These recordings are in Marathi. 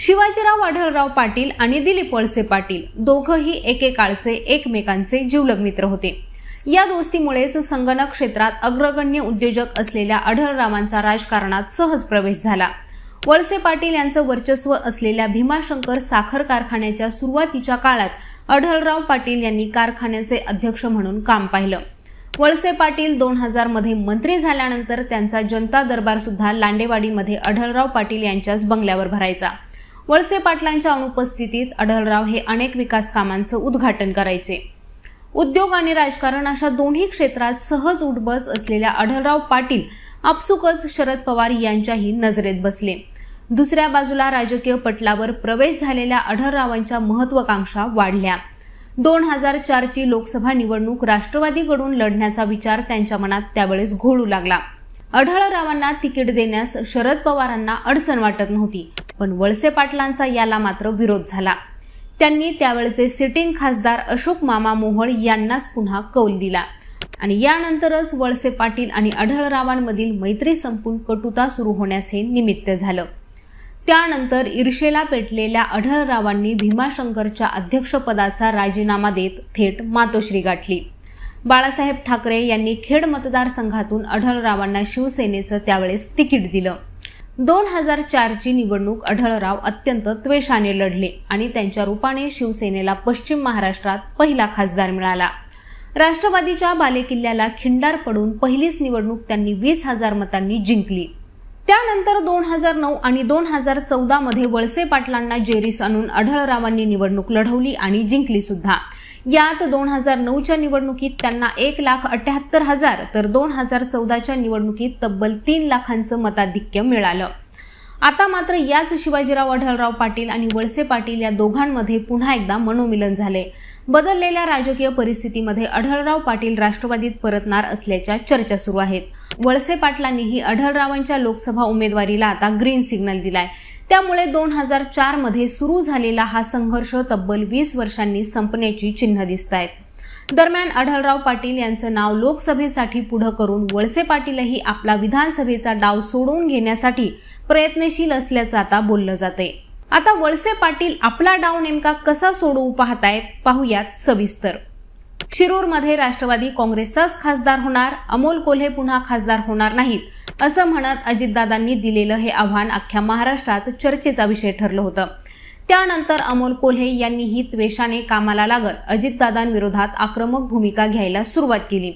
शिवाजीराव आढळराव पाटील आणि दिलीप वळसे पाटील दोघंही एकेकाळचे एकमेकांचे जीवलग मित्र होते या दोस्तीमुळेच संगणक क्षेत्रात अग्रगण्य उद्योजक असलेल्या आढळरावांचा राजकारणात सहज प्रवेश झाला वळसे पाटील यांचं वर्चस्व असलेल्या भीमाशंकर साखर कारखान्याच्या सुरुवातीच्या काळात अढळराव पाटील यांनी कारखान्याचे अध्यक्ष म्हणून काम पाहिलं वळसे पाटील दोन मध्ये मंत्री झाल्यानंतर त्यांचा जनता दरबार सुद्धा लांडेवाडीमध्ये अढळराव पाटील यांच्याच बंगल्यावर भरायचा वळसे पाटलांच्या अनुपस्थितीत अढळराव हे अनेक विकास कामांचं उद्घाटन करायचे उद्योग आणि राजकारण अशा दोन्ही क्षेत्रात सहज उठबस असलेल्या अढळराव पाटील आपसुकच शरद पवार यांच्याही नजरेत बसले दुसऱ्या बाजूला राजकीय पटलावर प्रवेश झालेल्या अढळरावांच्या महत्वाकांक्षा वाढल्या दोन हजार चारची लोकसभा निवडणूक राष्ट्रवादीकडून लढण्याचा विचार त्यांच्या मनात त्यावेळेस घोळू लागला अढळरावांना तिकीट देण्यास शरद पवारांना अडचण वाटत नव्हती पण वळसे पाटलांचा याला मात्र विरोध झाला त्यांनी त्यावेळचे सिटिंग खासदार अशोक मामा मोहळ यांनाच पुन्हा कौल दिला आणि यानंतरच वळसे पाटील आणि अढळरावांमधील मैत्री संपून कटुता सुरू होण्यास हे निमित्त झालं त्यानंतर ईर्षेला पेटलेल्या अढळरावांनी भीमाशंकरच्या अध्यक्षपदाचा राजीनामा देत थेट मातोश्री गाठली बाळासाहेब ठाकरे यांनी खेड मतदारसंघातून अढळरावांना शिवसेनेचं त्यावेळेस तिकीट दिलं दोन हजार चारची निवडणूक अढळराव अत्यंत त्वेषाने लढले आणि त्यांच्या रूपाने शिवसेनेला पश्चिम महाराष्ट्रात पहिला खासदार मिळाला राष्ट्रवादीच्या बालेकिल्ल्याला खिंडार पडून पहिलीच निवडणूक त्यांनी वीस हजार मतांनी जिंकली त्यानंतर दोन हजार नऊ आणि दोन हजार चौदामध्ये वळसे पाटलांना जेरीस आणून अढळरावांनी निवडणूक लढवली आणि जिंकली सुद्धा यात दोन हजार नऊच्या निवडणुकीत त्यांना एक लाख अठ्याहत्तर हजार तर दोन हजार चौदाच्या निवडणुकीत तब्बल तीन लाखांचं मताधिक्य मिळालं आता मात्र याच शिवाजीराव अढळराव पाटील आणि वळसे पाटील या दोघांमध्ये पुन्हा एकदा मनोमिलन झाले बदललेल्या राजकीय परिस्थितीमध्ये अढळराव पाटील राष्ट्रवादीत परतणार असल्याच्या चर्चा सुरू आहेत वळसे पाटलांनीही अढळरावांच्या लोकसभा उमेदवारीला आता ग्रीन सिग्नल दिलाय त्यामुळे दोन हजार चार मध्ये सुरू झालेला हा संघर्ष तब्बल वीस वर्षांनी संपण्याची चिन्ह दिसत आहेत दरम्यान अढळराव पाटील यांचं नाव लोकसभेसाठी पुढं करून वळसे पाटीलही आपला विधानसभेचा डाव सोडवून घेण्यासाठी प्रयत्नशील असल्याचं आता बोललं जाते आता वळसे पाटील आपला डाव नेमका कसा सोडवू पाहतायत पाहूयात सविस्तर शिरूरमध्ये राष्ट्रवादी काँग्रेसचाच खासदार होणार अमोल कोल्हे पुन्हा खासदार होणार नाहीत असं म्हणत अजितदादांनी दिलेलं हे आव्हान अख्ख्या महाराष्ट्रात चर्चेचा विषय ठरलं होतं त्यानंतर अमोल कोल्हे यांनीही त्वेषाने कामाला लागत अजितदादांविरोधात आक्रमक भूमिका घ्यायला सुरुवात केली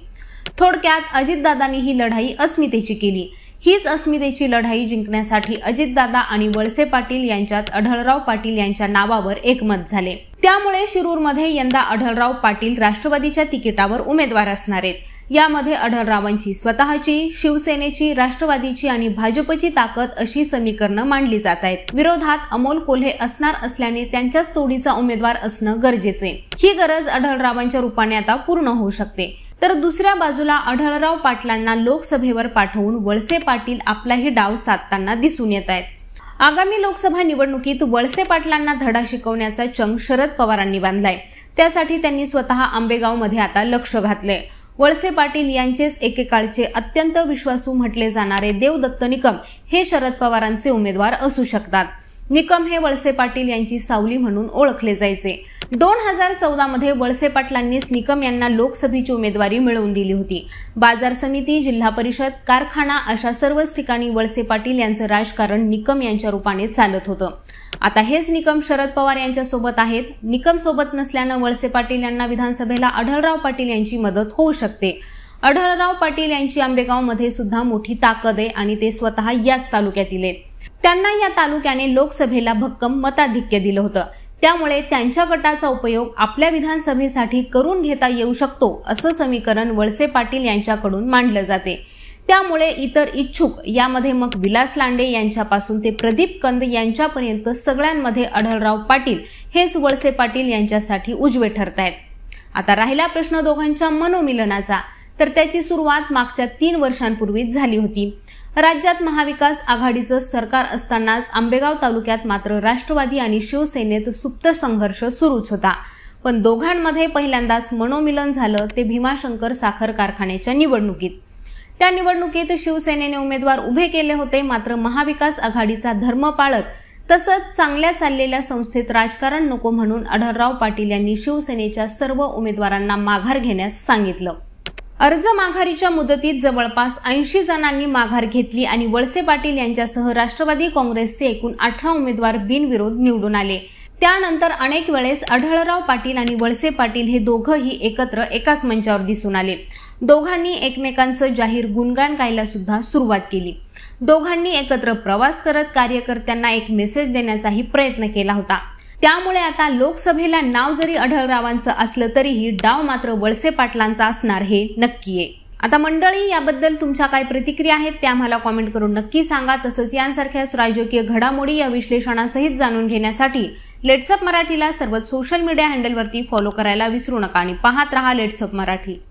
थोडक्यात अजितदादांनी ही लढाई अस्मितेची केली हीच अस्मितेची लढाई जिंकण्यासाठी अजितदादा आणि वळसे पाटील यांच्यात अढळराव पाटील यांच्या नावावर एकमत झाले त्यामुळे शिरूरमध्ये यंदा अढळराव पाटील राष्ट्रवादीच्या तिकिटावर उमेदवार असणार आहेत यामध्ये अढळरावांची स्वतःची शिवसेनेची राष्ट्रवादीची आणि भाजपची ताकद अशी समीकरणं मांडली जात आहेत विरोधात अमोल कोल्हे असणार असल्याने त्यांच्याच तोडीचा उमेदवार असणं गरजेचे ही गरज अढळरावांच्या रूपाने आता पूर्ण होऊ शकते तर दुसऱ्या बाजूला अढळराव पाटलांना लोकसभेवर पाठवून वळसे पाटील आपलाही डाव साधताना दिसून येत आहेत आगामी लोकसभा निवडणुकीत वळसे पाटलांना धडा शिकवण्याचा चंग शरद पवारांनी बांधलाय त्यासाठी त्यांनी स्वतः आंबेगावमध्ये आता लक्ष घातले वळसे पाटील यांचेच एकेकाळचे अत्यंत विश्वासू म्हटले जाणारे देवदत्त निकम हे शरद पवारांचे उमेदवार असू शकतात निकम हे वळसे पाटील यांची सावली म्हणून ओळखले जायचे दोन हजार चौदामध्ये वळसे पाटलांनीच निकम यांना लोकसभेची उमेदवारी मिळवून दिली होती बाजार समिती जिल्हा परिषद कारखाना अशा सर्वच ठिकाणी वळसे पाटील यांचं राजकारण निकम यांच्या रूपाने चालत होतं आता हेच निकम शरद पवार यांच्यासोबत आहेत निकम सोबत नसल्यानं वळसे पाटील यांना विधानसभेला आढळराव पाटील यांची मदत होऊ शकते आढळराव पाटील यांची आंबेगावमध्ये सुद्धा मोठी ताकद आहे आणि ते स्वतः याच तालुक्यातील आहेत त्यांना या तालुक्याने लोकसभेला भक्कम मताधिक्य दिलं होतं त्यामुळे त्यांच्या गटाचा उपयोग आपल्या विधानसभेसाठी करून घेता येऊ शकतो असं समीकरण वळसे पाटील यांच्याकडून मांडलं जाते त्यामुळे इतर इच्छुक यामध्ये मग विलास लांडे यांच्यापासून ते प्रदीप कंद यांच्यापर्यंत सगळ्यांमध्ये अढळराव पाटील हेच वळसे पाटील यांच्यासाठी उजवे ठरत आहेत आता राहिला प्रश्न दोघांच्या मनोमिलनाचा तर त्याची सुरुवात मागच्या तीन वर्षांपूर्वीच झाली होती राज्यात महाविकास आघाडीचं सरकार असतानाच आंबेगाव तालुक्यात मात्र राष्ट्रवादी आणि शिवसेनेत सुप्त संघर्ष सुरूच होता पण दोघांमध्ये पहिल्यांदाच मनोमिलन झालं ते भीमाशंकर साखर कारखान्याच्या निवडणुकीत त्या निवडणुकीत शिवसेनेने उमेदवार उभे केले होते मात्र महाविकास आघाडीचा धर्म पाळत तसंच चांगल्या चाललेल्या संस्थेत राजकारण नको म्हणून आढळराव पाटील यांनी शिवसेनेच्या सर्व उमेदवारांना माघार घेण्यास सांगितलं अर्ज माघारीच्या मुदतीत जवळपास ऐंशी जणांनी माघार घेतली आणि वळसे पाटील यांच्यासह राष्ट्रवादी काँग्रेसचे एकूण अठरा उमेदवार बिनविरोध निवडून आले त्यानंतर अनेक वेळेस अढळराव पाटील आणि वळसे पाटील हे दोघंही एकत्र एकाच मंचावर दिसून आले दोघांनी एकमेकांचं जाहीर गुणगान गायला सुद्धा सुरुवात केली दोघांनी एकत्र प्रवास करत कार्यकर्त्यांना एक मेसेज देण्याचाही प्रयत्न केला होता त्यामुळे आता लोकसभेला नाव जरी अढळरावांचं असलं तरीही डाव मात्र वळसे पाटलांचा असणार हे नक्की आहे आता मंडळी याबद्दल तुमच्या काय प्रतिक्रिया आहेत त्या आम्हाला कॉमेंट करून नक्की सांगा तसंच यांसारख्याच राजकीय घडामोडी या विश्लेषणासहित जाणून घेण्यासाठी लेट्सअप मराठीला सर्व सोशल मीडिया हँडलवरती फॉलो करायला विसरू नका आणि पाहत रहा लेट्सअप मराठी